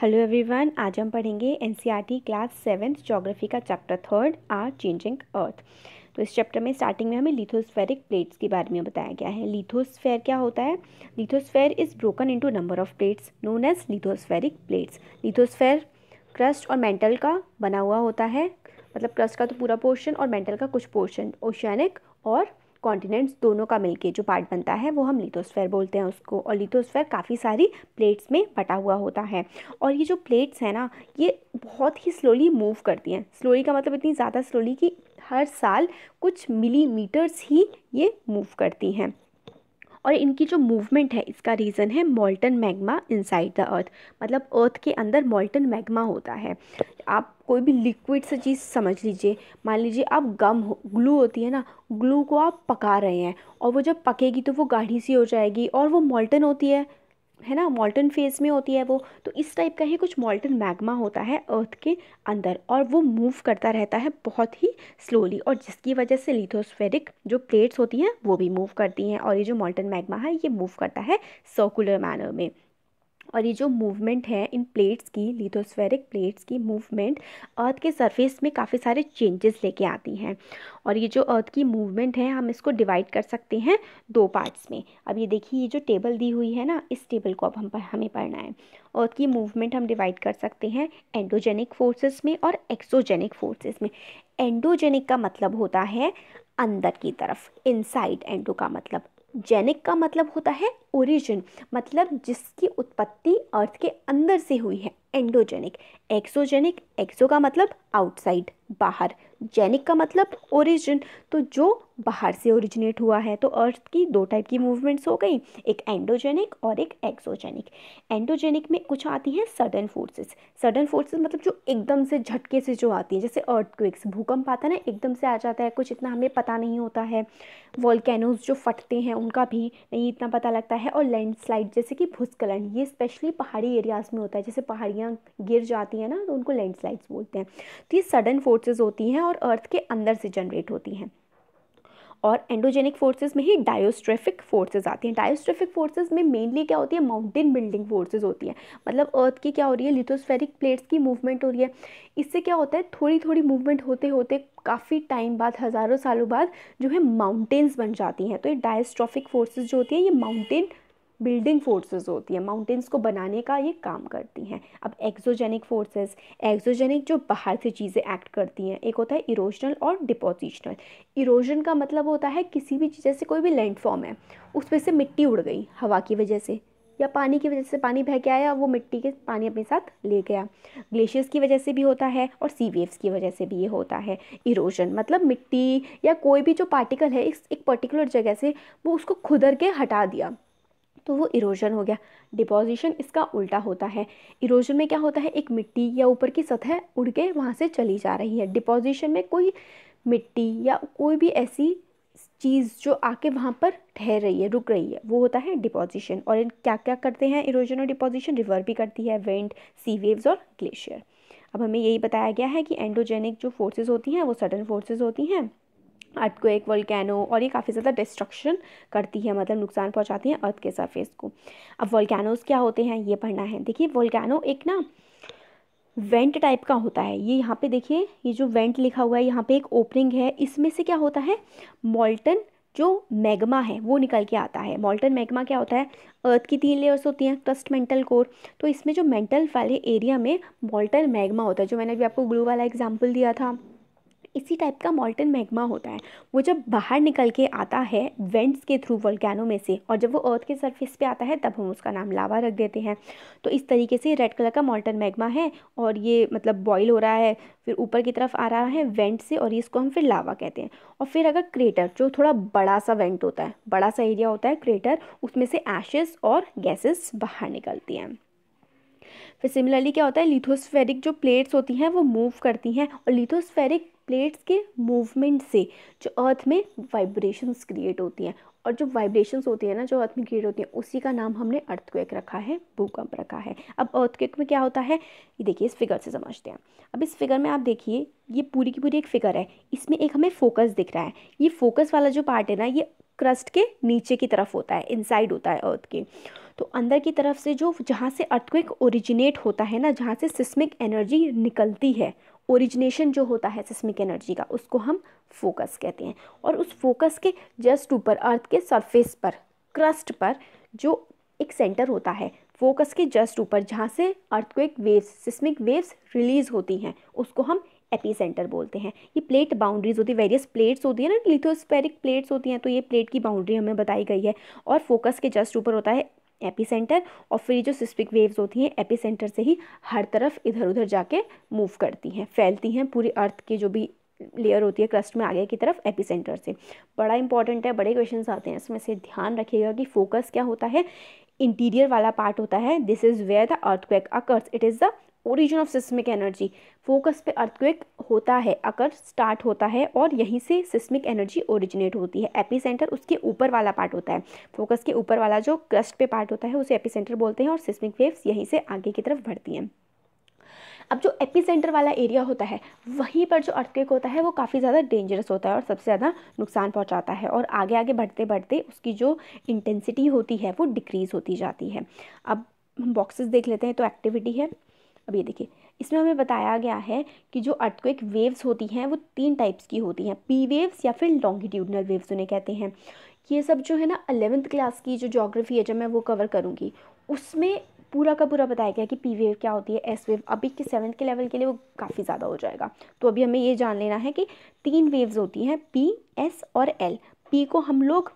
hello everyone आज हम पढ़ेंगे एनसीईआरटी क्लास सेवेंथ जोग्राफी का chapter third our changing earth तो इस चैप्टर में स्टार्टिंग में हमें लिथोस्फेरिक प्लेट्स के बारे में बताया गया है लिथोस्फेयर क्या होता है lithosphere is broken into number of plates known as lithospheric plates lithosphere crust और मेंटल का बना हुआ होता है मतलब क्रस्ट का तो पूरा पोर्शन और मेंटल का कुछ पोर्शन ओशनिक और कॉन्टिनेंट्स दोनों का मिलके जो पार्ट बनता है वो हम लिथोस्फेयर बोलते हैं उसको और लिथोस्फेयर काफ़ी सारी प्लेट्स में बटा हुआ होता है और ये जो प्लेट्स हैं ना ये बहुत ही स्लोली मूव करती हैं स्लोली का मतलब इतनी ज़्यादा स्लोली कि हर साल कुछ मिलीमीटर्स ही ये मूव करती हैं और इनकी जो मूवमेंट है इसका रीज़न है molten magma inside the earth मतलब अर्थ के अंदर मोल्टन मैग्मा होता है आप कोई भी लिक्विड सा चीज़ समझ लीजिए मान लीजिए आप गम हो ग्लू होती है ना ग्लू को आप पका रहे हैं और वो जब पकेगी तो वो गाढ़ी सी हो जाएगी और वो मॉल्टन होती है है ना मॉल्टन फेज़ में होती है वो तो इस टाइप का ही कुछ मॉल्टन मैग्मा होता है अर्थ के अंदर और वो मूव करता रहता है बहुत ही स्लोली और जिसकी वजह से लिथोस्फेरिक जो प्लेट्स होती हैं वो भी मूव करती हैं और ये जो मॉल्टन मैग्मा है ये मूव करता है सर्कुलर मैनर में और ये जो मूवमेंट है इन प्लेट्स की लिथोस्फेरिक प्लेट्स की मूवमेंट अर्थ के सरफेस में काफ़ी सारे चेंजेस लेके आती हैं और ये जो अर्थ की मूवमेंट है हम इसको डिवाइड कर सकते हैं दो पार्ट्स में अब ये देखिए ये जो टेबल दी हुई है ना इस टेबल को अब हम हमें पढ़ना है अर्थ की मूवमेंट हम डिवाइड कर सकते हैं एंडोजेनिक फोर्सेस में और एक्सोजेनिक फोर्सेस में एंडोजेनिक का मतलब होता है अंदर की तरफ इनसाइड एंडो का मतलब जेनिक का मतलब होता है ओरिजिन मतलब जिसकी उत्पत्ति अर्थ के अंदर से हुई है एंडोजेनिक एक्सोजेनिक एक्सो का मतलब आउटसाइड बाहर जेनिक का मतलब ओरिजिन तो जो बाहर से ओरिजिनेट हुआ है तो अर्थ की दो टाइप की मूवमेंट्स हो गई एक एंडोजेनिक और एक एक्सोजेनिक एंडोजेनिक में कुछ आती हैं सडन फोर्सेस सडन फोर्सेस मतलब जो एकदम से झटके से जो आती है जैसे अर्थ भूकंप आता है ना एकदम से आ जाता है कुछ इतना हमें पता नहीं होता है वॉलकैनोज जो फटते हैं उनका भी नहीं इतना पता लगता है है और लैंडस्लाइड जैसे कि भूस्खलन ये स्पेशली पहाड़ी एरियाज़ में होता है जैसे पहाड़ियाँ गिर जाती हैं ना तो उनको लैंडस्लाइड्स बोलते हैं तो ये सडन फोर्सेज होती हैं और अर्थ के अंदर से जनरेट होती हैं और एंडोजेनिक फोर्सेस में ही डायोस्ट्रेफिक फोर्सेस आती हैं डायोस्ट्रेफिक फोर्सेस में मेनली क्या होती है माउंटेन बिल्डिंग फोर्सेस होती हैं मतलब अर्थ की क्या हो रही है लिथोस्फेरिक प्लेट्स की मूवमेंट हो रही है इससे क्या होता है थोड़ी थोड़ी मूवमेंट होते होते काफ़ी टाइम बाद हज़ारों सालों बाद जो है माउंटेन्स बन जाती हैं तो ये डायस्ट्रॉफिक फोर्सेज जो होती हैं ये माउंटेन बिल्डिंग फोर्सेस होती हैं माउंटेन्स को बनाने का ये काम करती हैं अब एक्सोजेनिक फोर्सेस एक्सोजेनिक जो बाहर से चीज़ें एक्ट करती हैं एक होता है इरोजनल और डिपोजिशनल इरोजन का मतलब होता है किसी भी चीज़ जैसे कोई भी लैंड फॉर्म है उस पर से मिट्टी उड़ गई हवा की वजह से या पानी की वजह से पानी बह के आया वो मिट्टी के पानी अपने साथ ले गया ग्लेशियर्स की वजह से भी होता है और सी वेव्स की वजह से भी ये होता है इरोजन मतलब मिट्टी या कोई भी जो पार्टिकल है इस एक पर्टिकुलर जगह से वो उसको खुदर के हटा दिया तो वो इरोजन हो गया डिपोजिशन इसका उल्टा होता है इरोजन में क्या होता है एक मिट्टी या ऊपर की सतह उड़ के वहाँ से चली जा रही है डिपोजिशन में कोई मिट्टी या कोई भी ऐसी चीज़ जो आके वहाँ पर ठहर रही है रुक रही है वो होता है डिपोजिशन और इन क्या क्या करते हैं इरोजन और डिपोजिशन रिवर भी करती है वेंट सी वेव्स और ग्लेशियर अब हमें यही बताया गया है कि एंडोजेनिक जो फोर्सेस होती हैं वो सडन फोर्सेस होती हैं अर्थ को एक वॉलकैनो और ये काफ़ी ज़्यादा डिस्ट्रक्शन करती है मतलब नुकसान पहुंचाती है अर्थ के सरफेस को अब वॉलकैनोज क्या होते हैं ये पढ़ना है देखिए वॉल्केनो एक ना वेंट टाइप का होता है ये यहाँ पे देखिए ये जो वेंट लिखा हुआ है यहाँ पे एक ओपनिंग है इसमें से क्या होता है मॉल्टन जो मैग्मा है वो निकल के आता है मॉल्टन मैग्मा क्या होता है अर्थ की तीन लेयर्स होती हैं क्रस्ट मेंटल कोर तो इसमें जो मेंटल वाले एरिया में मॉल्टन मैग्मा होता है जो मैंने अभी आपको ग्लू वाला एग्जाम्पल दिया था इसी टाइप का मॉल्टन मैग्मा होता है वो जब बाहर निकल के आता है वेंट्स के थ्रू वोल्केनो में से और जब वो अर्थ के सरफेस पे आता है तब हम उसका नाम लावा रख देते हैं तो इस तरीके से रेड कलर का मॉल्टन मैग्मा है और ये मतलब बॉयल हो रहा है फिर ऊपर की तरफ आ रहा है वेंट से और इसको हम फिर लावा कहते हैं और फिर अगर क्रेटर जो थोड़ा बड़ा सा वेंट होता है बड़ा सा एरिया होता है क्रेटर उसमें से एशेस और गैसेस बाहर निकलती हैं फिर सिमिलरली क्या होता है लिथोस्फेरिक जो प्लेट्स होती हैं वो मूव करती हैं और लिथोस्फेरिक प्लेट्स के मूवमेंट से जो अर्थ में वाइब्रेशंस क्रिएट होती हैं और जो वाइब्रेशंस होती हैं ना जो अर्थ में क्रिएट होती हैं उसी का नाम हमने अर्थक्वेक रखा है भूकंप रखा है अब अर्थक्वेक में क्या होता है ये देखिए इस फिगर से समझते हैं अब इस फिगर में आप देखिए ये पूरी की पूरी एक फिगर है इसमें एक हमें फोकस दिख रहा है ये फोकस वाला जो पार्ट है ना ये क्रस्ट के नीचे की तरफ होता है इनसाइड होता है अर्थ के तो अंदर की तरफ से जो जहाँ से अर्थक्विक ओरिजिनेट होता है ना जहाँ से सिस्मिक एनर्जी निकलती है ओरिजिनेशन जो होता है सिस्मिक एनर्जी का उसको हम फोकस कहते हैं और उस फोकस के जस्ट ऊपर अर्थ के सरफेस पर क्रस्ट पर जो एक सेंटर होता है फोकस के जस्ट ऊपर जहाँ से earthquake waves seismic waves release होती हैं उसको हम एपी सेंटर बोलते हैं ये प्लेट बाउंड्रीज होती है वेरियस प्लेट्स होती है ना लिथोस्पेरिक प्लेट्स होती हैं तो ये प्लेट की बाउंड्री हमें बताई गई है और फोकस के जस्ट ऊपर होता है एपी सेंटर और फिर जो सिस्पिक वेव्स होती हैं एपी सेंटर से ही हर तरफ इधर उधर जाके मूव करती हैं फैलती हैं पूरी अर्थ के जो भी लेयर होती है क्रस्ट में आगे की तरफ एपी सेंटर से बड़ा इंपॉर्टेंट है बड़े क्वेश्चन आते हैं इसमें से ध्यान रखिएगा कि फोकस क्या होता है इंटीरियर वाला पार्ट होता है this is where the earthquake occurs it is the origin of seismic energy focus पे अर्थक्वेक होता है अगर स्टार्ट होता है और यहीं से सिस्मिक एनर्जी ओरिजिनेट होती है एपी सेंटर उसके ऊपर वाला पार्ट होता है फोकस के ऊपर वाला जो क्रस्ट पे पार्ट होता है उसे एपी सेंटर बोलते हैं और सिस्मिक वेव्स यहीं से आगे की तरफ बढ़ती हैं अब जो एपिसेंटर वाला एरिया होता है वहीं पर जो अर्थक्वेक होता है वो काफ़ी ज़्यादा डेंजरस होता है और सबसे ज़्यादा नुकसान पहुंचाता है और आगे आगे बढ़ते बढ़ते उसकी जो इंटेंसिटी होती है वो डिक्रीज़ होती जाती है अब हम बॉक्सेस देख लेते हैं तो एक्टिविटी है अब ये देखिए इसमें हमें बताया गया है कि जो अर्थक्वेक वेव्स होती हैं वो तीन टाइप्स की होती हैं पी वेव्स या फिर लॉन्गिट्यूडनल वेव्स उन्हें कहते हैं ये सब जो है ना अलेवेंथ क्लास की जो जोग्राफी है जब मैं वो कवर करूँगी उसमें पूरा का पूरा बताया गया कि पी वेव क्या होती है एस वेव अभी के सेवन्थ के लेवल के लिए वो काफ़ी ज़्यादा हो जाएगा तो अभी हमें ये जान लेना है कि तीन वेव्स होती हैं पी एस और एल पी को हम लोग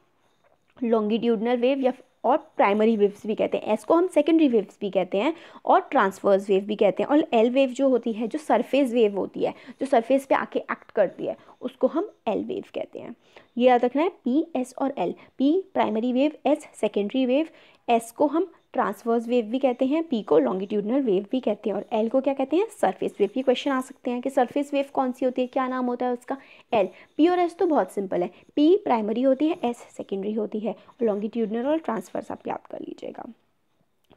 लॉन्गिट्यूडनल वेव या और प्राइमरी वेव्स भी कहते हैं एस को हम सेकेंडरी वेव्स भी कहते हैं और ट्रांसवर्स वेव भी कहते हैं और एल वेव जो होती है जो सरफेस वेव होती है जो सरफेस पे आके एक्ट करती है उसको हम एल वेव कहते हैं ये याद रखना है पी एस और L P primary wave S secondary wave S को हम ट्रांसवर्स वेव भी कहते हैं पी को लॉन्गिट्यूडनल वेव भी कहते हैं और एल को क्या कहते हैं सरफेस वेव ये क्वेश्चन आ सकते हैं कि सरफेस वेव कौन सी होती है क्या नाम होता है उसका एल पी और एस तो बहुत सिंपल है पी प्राइमरी होती है एस सेकेंडरी होती है और लॉन्गिट्यूडनल और ट्रांसवर्स आप याद कर लीजिएगा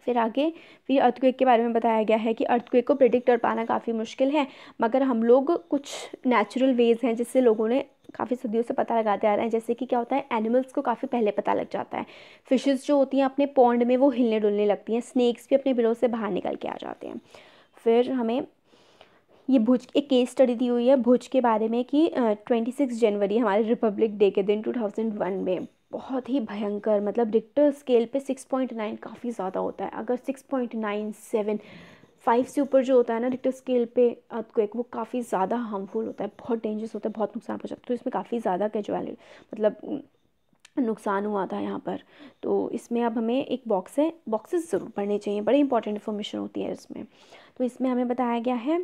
फिर आगे फिर अर्थक्वेक के बारे में बताया गया है कि अर्थक्वेक को प्रिडिक्ट कर पाना काफ़ी मुश्किल है मगर हम लोग कुछ नेचुरल वेज़ हैं जिससे लोगों ने काफ़ी सदियों से पता लगाते आ रहे हैं जैसे कि क्या होता है एनिमल्स को काफ़ी पहले पता लग जाता है फिशेस जो होती हैं अपने पौंड में वो हिलने डुलने लगती हैं स्नैक्स भी अपने बिलों से बाहर निकल के आ जाते हैं फिर हमें ये भुज एक केस स्टडी दी हुई है भुज के बारे में कि ट्वेंटी सिक्स जनवरी हमारे रिपब्लिक डे के दिन टू थाउजेंड वन में बहुत ही भयंकर मतलब रिक्टर स्केल पे सिक्स पॉइंट नाइन काफ़ी ज़्यादा होता है अगर six point nine seven five से ऊपर जो होता है ना रिक्टर स्केल पे एक वो काफ़ी ज़्यादा हार्मफुल होता है बहुत डेंजरस होता है बहुत नुकसान पहुँचाता है तो इसमें काफ़ी ज़्यादा कैजुअल मतलब नुकसान हुआ था यहाँ पर तो इसमें अब हमें एक बॉक्स है बॉक्सेस ज़रूर पढ़ने चाहिए बड़ी इंपॉर्टेंट इन्फॉर्मेशन होती है इसमें तो इसमें हमें बताया गया है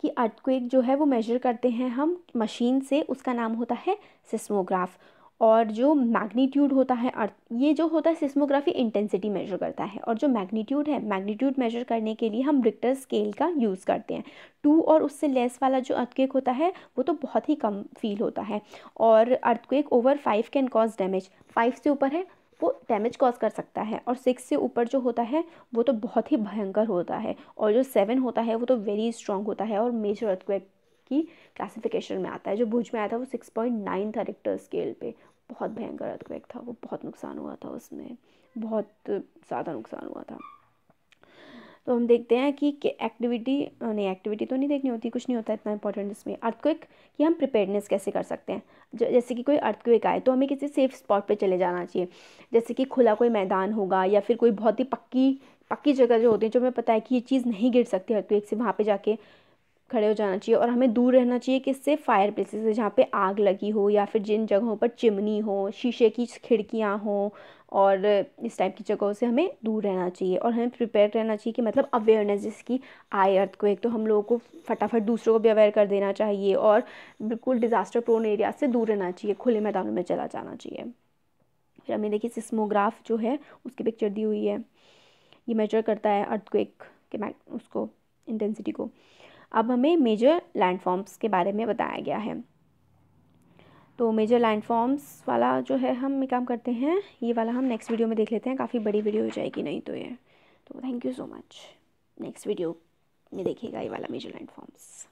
कि अर्थक्वेक जो है वो मेजर करते हैं हम मशीन से उसका नाम होता है सिस्मोग्राफ और जो मैग्नीट्यूड होता है अर्थ ये जो होता है सिस्मोग्राफी इंटेंसिटी मेजर करता है और जो मैग्नीट्यूड है मैग्नीट्यूड मेजर करने के लिए हम रिक्टर स्केल का यूज़ करते हैं टू और उससे लेस वाला जो अर्थक्वेक होता है वो तो बहुत ही कम फील होता है और earthquake over five can cause damage five से ऊपर है वो डैमेज कॉज कर सकता है और सिक्स से ऊपर जो होता है वो तो बहुत ही भयंकर होता है और जो सेवन होता है वो तो वेरी स्ट्रॉन्ग होता है और मेजर अर्थक्वेक की क्लासिफिकेशन में आता है जो भुज में आया था वो सिक्स पॉइंट नाइन था रिक्टर स्केल पे बहुत भयंकर अर्थक्वेक था वो बहुत नुकसान हुआ था उसमें बहुत ज़्यादा नुकसान हुआ था तो हम देखते हैं कि एक्टिविटी नहीं एक्टिविटी तो नहीं देखनी होती कुछ नहीं होता इतना इंपॉर्टेंट इसमें अर्थक्वेक कि हम प्रिपेयरनेस कैसे कर सकते हैं जैसे कि कोई अर्थक्वेक आए तो हमें किसी सेफ स्पॉट पे चले जाना चाहिए जैसे कि खुला कोई मैदान होगा या फिर कोई बहुत ही पक्की पक्की जगह जो होती है जो हमें पता है कि ये चीज़ नहीं गिर सकती अर्थक्वेक से वहाँ पर जाके खड़े हो जाना चाहिए और हमें दूर रहना चाहिए किससे फायर प्लेसेस से जहाँ पे आग लगी हो या फिर जिन जगहों पर चिमनी हो शीशे की खिड़कियाँ हों और इस टाइप की जगहों से हमें दूर रहना चाहिए और हमें प्रिपेयर रहना चाहिए कि मतलब अवेयरनेस जिसकी आए अर्थ को एक तो हम लोगों को फटाफट दूसरों को भी अवेयर कर देना चाहिए और बिल्कुल डिज़ास्टर प्रोन एरिया से दूर रहना चाहिए खुले मैदानों में चला जाना चाहिए फिर हमें देखिए सिस्मोग्राफ जो है उसकी पिक्चर दी हुई है ये मेजर करता है अर्थ के मैग उसको इंटेंसिटी को अब हमें मेजर लैंडफॉर्म्स के बारे में बताया गया है तो मेजर लैंडफॉर्म्स वाला जो है हम काम करते हैं ये वाला हम नेक्स्ट वीडियो में देख लेते हैं काफ़ी बड़ी वीडियो हो जाएगी नहीं तो ये तो thank you so much next video में देखिएगा ये वाला मेजर लैंडफॉर्म्स